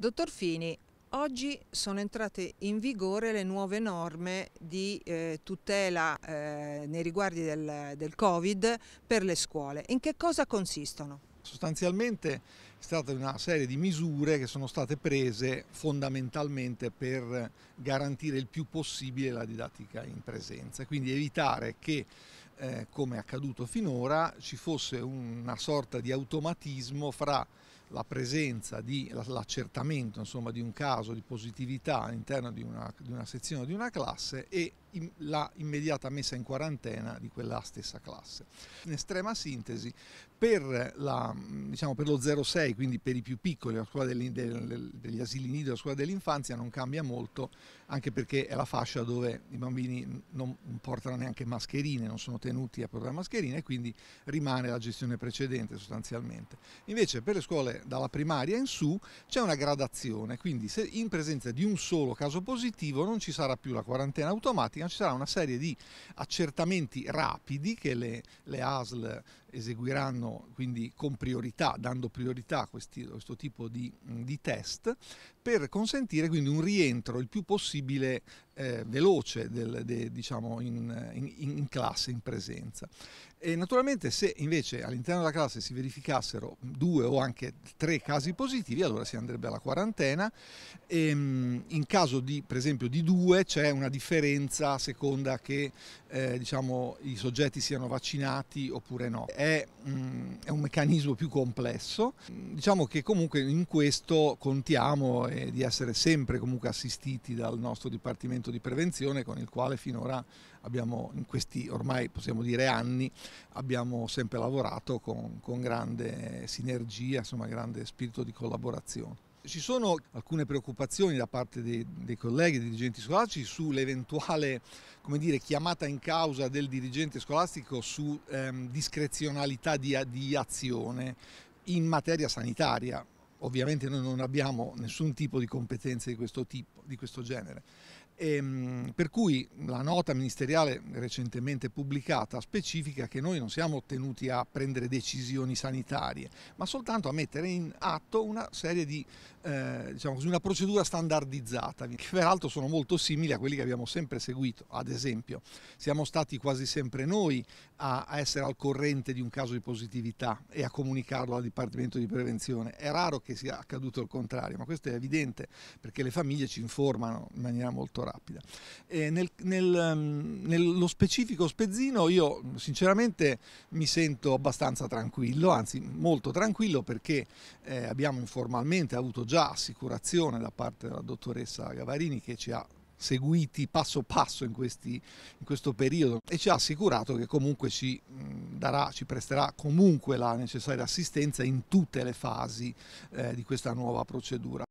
Dottor Fini, oggi sono entrate in vigore le nuove norme di eh, tutela eh, nei riguardi del, del Covid per le scuole. In che cosa consistono? Sostanzialmente è stata una serie di misure che sono state prese fondamentalmente per garantire il più possibile la didattica in presenza, quindi evitare che, eh, come è accaduto finora, ci fosse una sorta di automatismo fra la presenza, di, l'accertamento insomma, di un caso di positività all'interno di una, di una sezione o di una classe e la immediata messa in quarantena di quella stessa classe. In estrema sintesi, per, la, diciamo, per lo 06, quindi per i più piccoli, la scuola degli, degli asili nido, la scuola dell'infanzia non cambia molto, anche perché è la fascia dove i bambini non portano neanche mascherine, non sono tenuti a portare mascherine e quindi rimane la gestione precedente sostanzialmente. Invece per le scuole dalla primaria in su c'è una gradazione, quindi se in presenza di un solo caso positivo non ci sarà più la quarantena automatica, pratica ci sarà una serie di accertamenti rapidi che le, le ASL eseguiranno quindi con priorità, dando priorità a, questi, a questo tipo di, di, test, per consentire quindi un rientro il più possibile eh, veloce del, de, diciamo in, in, in, classe, in presenza. E naturalmente se invece all'interno della classe si verificassero due o anche tre casi positivi, allora si andrebbe alla quarantena. E, ehm, in caso di, per esempio, di due c'è una differenza a seconda che eh, diciamo, i soggetti siano vaccinati oppure no. È, mh, mm, è un meccanismo più complesso. Diciamo che comunque in questo contiamo eh, di essere sempre comunque assistiti dal nostro Dipartimento strumento di prevenzione con il quale finora abbiamo, in questi ormai possiamo dire anni, abbiamo sempre lavorato con, con grande sinergia, insomma grande spirito di collaborazione. Ci sono alcune preoccupazioni da parte dei, dei colleghi, dei dirigenti scolastici, sull'eventuale chiamata in causa del dirigente scolastico su ehm, discrezionalità di, di azione in materia sanitaria. Ovviamente noi non abbiamo nessun tipo di competenze di questo tipo, di questo genere. E, ehm, per cui la nota ministeriale recentemente pubblicata specifica che noi non siamo tenuti a prendere decisioni sanitarie, ma soltanto a mettere in atto una serie di, eh, diciamo così, una procedura standardizzata, che peraltro sono molto simili a quelli che abbiamo sempre seguito. Ad esempio, siamo stati quasi sempre noi a, a essere al corrente di un caso di positività e a comunicarlo al Dipartimento di Prevenzione. È raro che che sia accaduto il contrario, ma questo è evidente perché le famiglie ci informano in maniera molto rapida. Nel, nel, ehm, nello specifico spezzino io sinceramente mi sento abbastanza tranquillo, anzi molto tranquillo perché eh, abbiamo informalmente avuto già assicurazione da parte della dottoressa Gavarini che ci ha seguiti passo passo in, questi, in, questo periodo e ci ha assicurato che comunque ci, mm, darà, ci presterà comunque la necessaria assistenza in tutte le fasi eh, di questa nuova procedura.